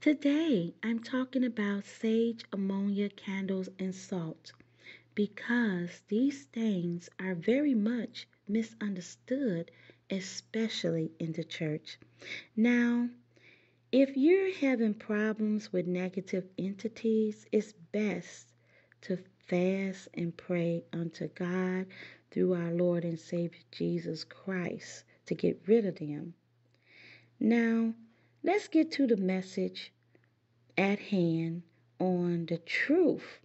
Today, I'm talking about sage, ammonia, candles, and salt because these things are very much misunderstood, especially in the church. Now, if you're having problems with negative entities, it's best to fast and pray unto God through our Lord and Savior Jesus Christ to get rid of them. Now, let's get to the message at hand on the truth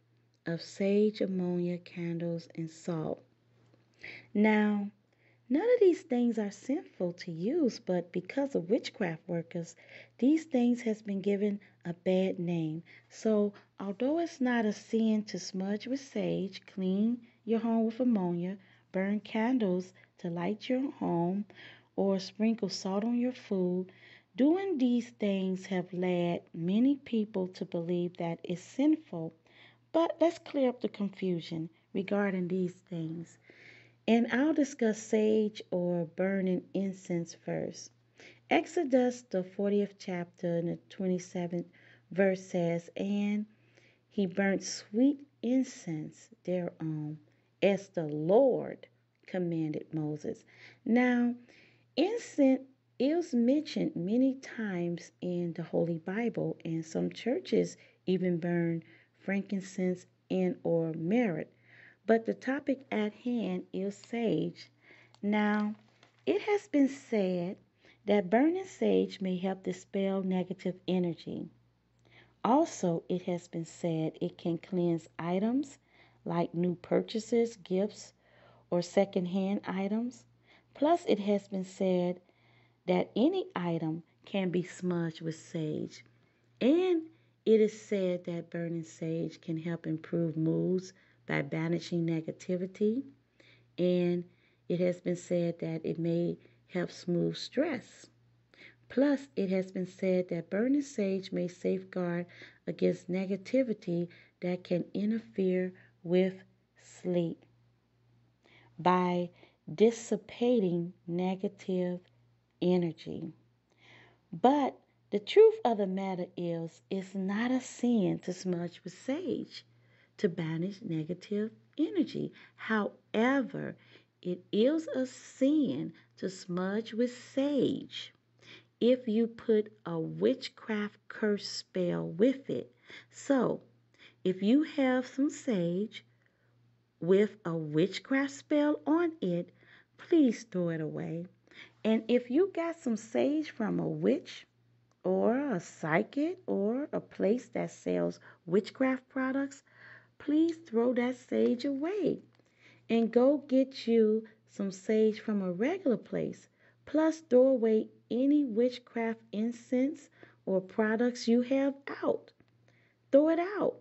of sage ammonia candles and salt. Now, none of these things are sinful to use, but because of witchcraft workers, these things has been given a bad name. So, although it's not a sin to smudge with sage, clean your home with ammonia, burn candles to light your home, or sprinkle salt on your food, Doing these things have led many people to believe that it's sinful. But let's clear up the confusion regarding these things. And I'll discuss sage or burning incense first. Exodus, the 40th chapter, and the 27th verse says, And he burnt sweet incense thereon, as the Lord commanded Moses. Now, incense is mentioned many times in the Holy Bible, and some churches even burn frankincense and or myrrh. But the topic at hand is sage. Now, it has been said that burning sage may help dispel negative energy. Also, it has been said it can cleanse items like new purchases, gifts, or secondhand items. Plus, it has been said that any item can be smudged with sage. And it is said that burning sage can help improve moods by banishing negativity. And it has been said that it may help smooth stress. Plus, it has been said that burning sage may safeguard against negativity that can interfere with sleep by dissipating negative energy. But the truth of the matter is, it's not a sin to smudge with sage to banish negative energy. However, it is a sin to smudge with sage if you put a witchcraft curse spell with it. So, if you have some sage with a witchcraft spell on it, please throw it away. And if you got some sage from a witch or a psychic or a place that sells witchcraft products, please throw that sage away and go get you some sage from a regular place. Plus, throw away any witchcraft incense or products you have out. Throw it out.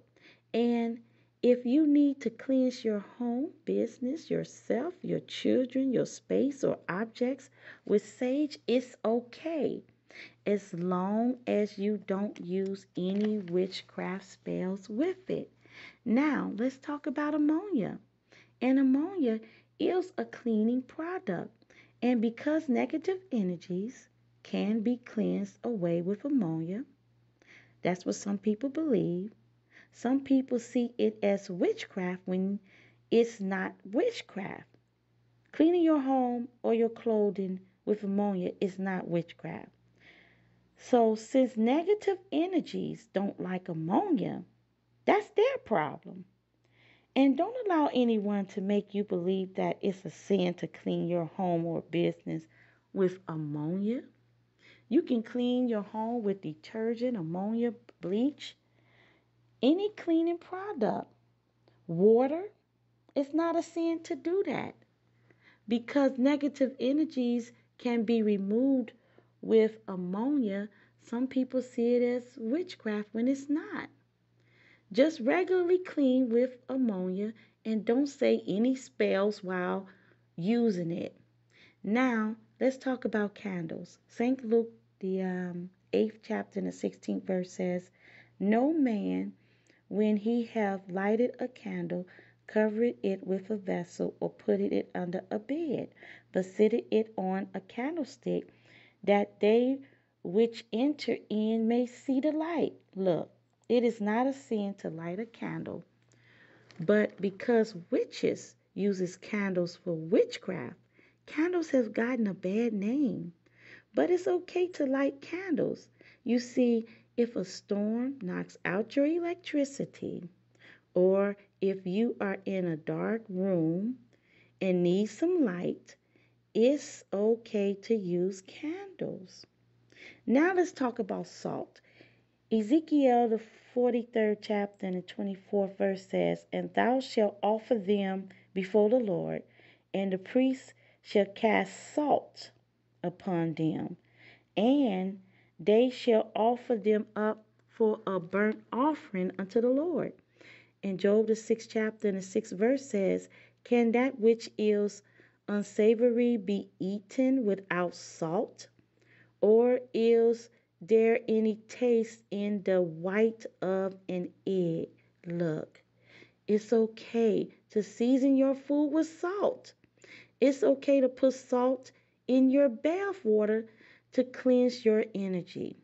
And if you need to cleanse your home, business, yourself, your children, your space, or objects with sage, it's okay as long as you don't use any witchcraft spells with it. Now, let's talk about ammonia. And ammonia is a cleaning product. And because negative energies can be cleansed away with ammonia, that's what some people believe. Some people see it as witchcraft when it's not witchcraft. Cleaning your home or your clothing with ammonia is not witchcraft. So, since negative energies don't like ammonia, that's their problem. And don't allow anyone to make you believe that it's a sin to clean your home or business with ammonia. You can clean your home with detergent, ammonia, bleach, any cleaning product, water, it's not a sin to do that because negative energies can be removed with ammonia. Some people see it as witchcraft when it's not. Just regularly clean with ammonia and don't say any spells while using it. Now, let's talk about candles. St. Luke, the um, 8th chapter and the 16th verse says, No man when he hath lighted a candle, covered it with a vessel, or put it under a bed, but set it on a candlestick, that they which enter in may see the light. Look, it is not a sin to light a candle, but because witches uses candles for witchcraft, candles have gotten a bad name. But it's okay to light candles. You see, if a storm knocks out your electricity, or if you are in a dark room and need some light, it's okay to use candles. Now let's talk about salt. Ezekiel, the 43rd chapter and the 24th verse says, And thou shalt offer them before the Lord, and the priests shall cast salt upon them, and they shall offer them up for a burnt offering unto the Lord. In Job, the sixth chapter and the sixth verse says, Can that which is unsavory be eaten without salt? Or is there any taste in the white of an egg? Look, it's okay to season your food with salt. It's okay to put salt in your bath water to cleanse your energy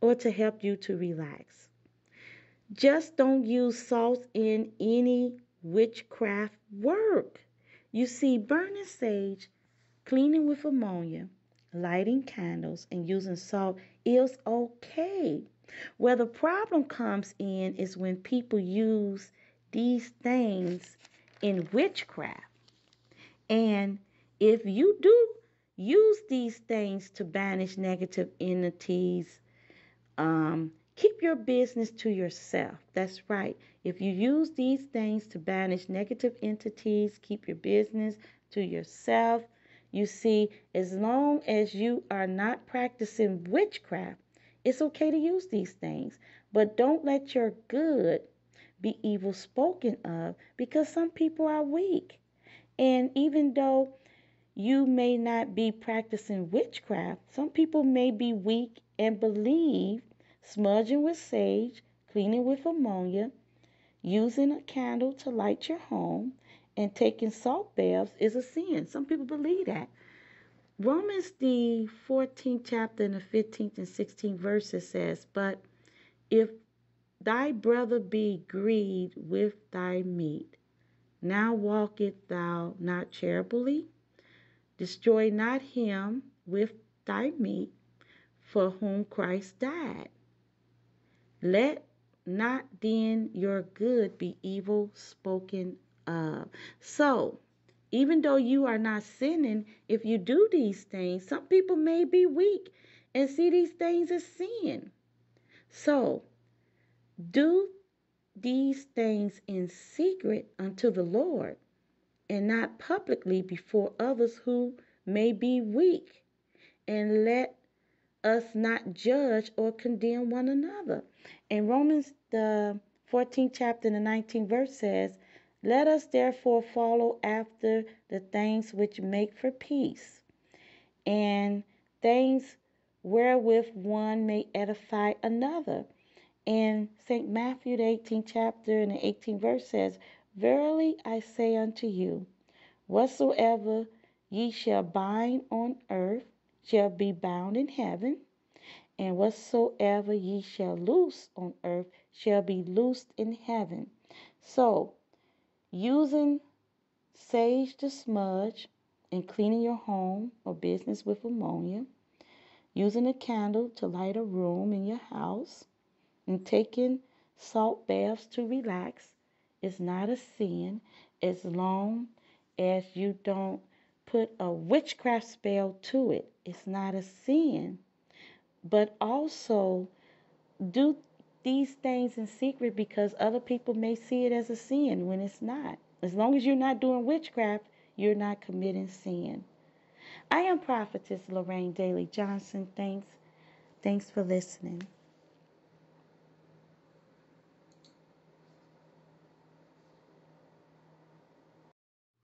or to help you to relax. Just don't use salt in any witchcraft work. You see, burning sage, cleaning with ammonia, lighting candles, and using salt is okay. Where the problem comes in is when people use these things in witchcraft. And if you do Use these things to banish negative entities. Um, keep your business to yourself. That's right. If you use these things to banish negative entities, keep your business to yourself. You see, as long as you are not practicing witchcraft, it's okay to use these things, but don't let your good be evil spoken of because some people are weak. And even though you may not be practicing witchcraft. Some people may be weak and believe smudging with sage, cleaning with ammonia, using a candle to light your home, and taking salt baths is a sin. Some people believe that. Romans, the 14th chapter and the 15th and 16th verses says, But if thy brother be grieved with thy meat, now walketh thou not charitably? Destroy not him with thy meat for whom Christ died. Let not then your good be evil spoken of. So, even though you are not sinning, if you do these things, some people may be weak and see these things as sin. So, do these things in secret unto the Lord, and not publicly before others who may be weak. And let us not judge or condemn one another. In Romans the 14th chapter and the 19th verse says, Let us therefore follow after the things which make for peace, and things wherewith one may edify another. In St. Matthew the 18th chapter and the 18th verse says, Verily I say unto you, whatsoever ye shall bind on earth shall be bound in heaven, and whatsoever ye shall loose on earth shall be loosed in heaven. So, using sage to smudge and cleaning your home or business with ammonia, using a candle to light a room in your house, and taking salt baths to relax is not a sin as long as you don't put a witchcraft spell to it. It's not a sin. But also, do these things in secret because other people may see it as a sin when it's not. As long as you're not doing witchcraft, you're not committing sin. I am prophetess Lorraine Daly Johnson. Thanks. Thanks for listening.